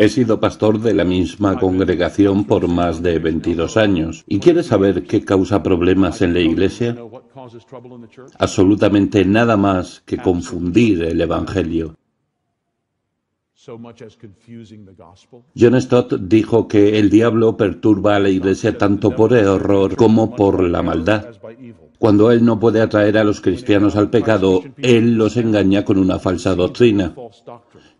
He sido pastor de la misma congregación por más de 22 años. ¿Y quiere saber qué causa problemas en la iglesia? Absolutamente nada más que confundir el Evangelio. John Stott dijo que el diablo perturba a la iglesia tanto por error como por la maldad. Cuando Él no puede atraer a los cristianos al pecado, Él los engaña con una falsa doctrina.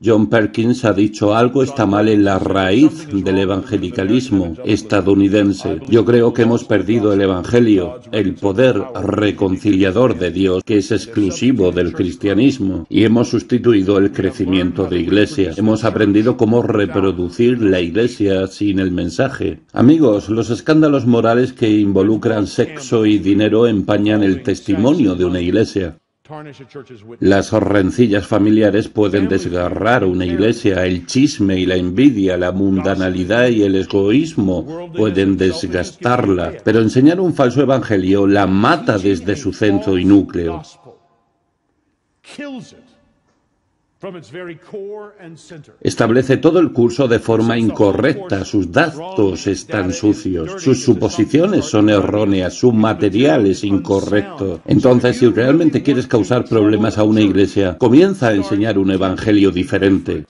John Perkins ha dicho algo está mal en la raíz del evangelicalismo estadounidense. Yo creo que hemos perdido el Evangelio, el poder reconciliador de Dios que es exclusivo del cristianismo, y hemos sustituido el crecimiento de iglesias. Hemos aprendido cómo reproducir la iglesia sin el mensaje. Amigos, los escándalos morales que involucran sexo y dinero en el testimonio de una iglesia. Las horrencillas familiares pueden desgarrar una iglesia, el chisme y la envidia, la mundanalidad y el egoísmo pueden desgastarla, pero enseñar un falso evangelio la mata desde su centro y núcleo. Establece todo el curso de forma incorrecta, sus datos están sucios, sus suposiciones son erróneas, su material es incorrecto. Entonces, si realmente quieres causar problemas a una iglesia, comienza a enseñar un evangelio diferente.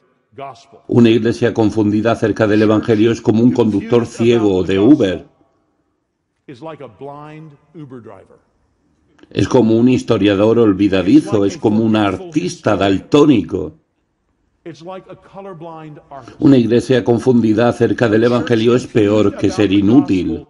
Una iglesia confundida acerca del evangelio es como un conductor ciego de Uber. Es como un historiador olvidadizo, es como un artista daltónico. Una iglesia confundida acerca del Evangelio es peor que ser inútil.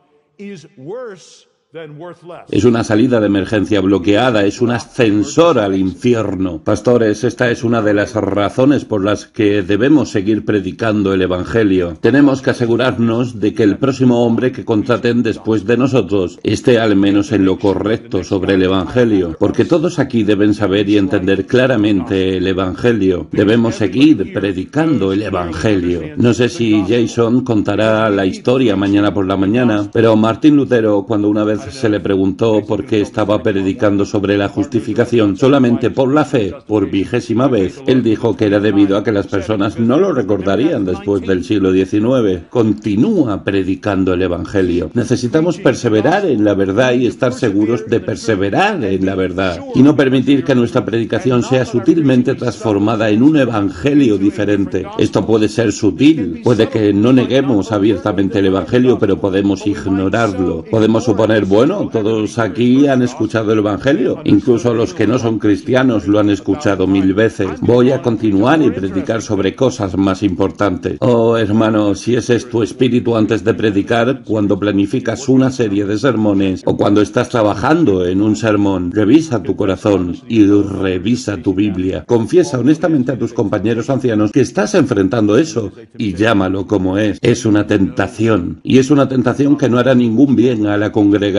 Es una salida de emergencia bloqueada, es un ascensor al infierno. Pastores, esta es una de las razones por las que debemos seguir predicando el Evangelio. Tenemos que asegurarnos de que el próximo hombre que contraten después de nosotros esté al menos en lo correcto sobre el Evangelio, porque todos aquí deben saber y entender claramente el Evangelio. Debemos seguir predicando el Evangelio. No sé si Jason contará la historia mañana por la mañana, pero Martín Lutero, cuando una vez pues se le preguntó por qué estaba predicando sobre la justificación solamente por la fe por vigésima vez. Él dijo que era debido a que las personas no lo recordarían después del siglo XIX. Continúa predicando el Evangelio. Necesitamos perseverar en la verdad y estar seguros de perseverar en la verdad y no permitir que nuestra predicación sea sutilmente transformada en un evangelio diferente. Esto puede ser sutil, puede que no neguemos abiertamente el evangelio, pero podemos ignorarlo, podemos suponer bueno, todos aquí han escuchado el Evangelio, incluso los que no son cristianos lo han escuchado mil veces. Voy a continuar y predicar sobre cosas más importantes. Oh, hermano, si ese es tu espíritu antes de predicar, cuando planificas una serie de sermones o cuando estás trabajando en un sermón, revisa tu corazón y revisa tu Biblia. Confiesa honestamente a tus compañeros ancianos que estás enfrentando eso y llámalo como es. Es una tentación y es una tentación que no hará ningún bien a la congregación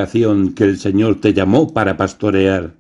que el Señor te llamó para pastorear.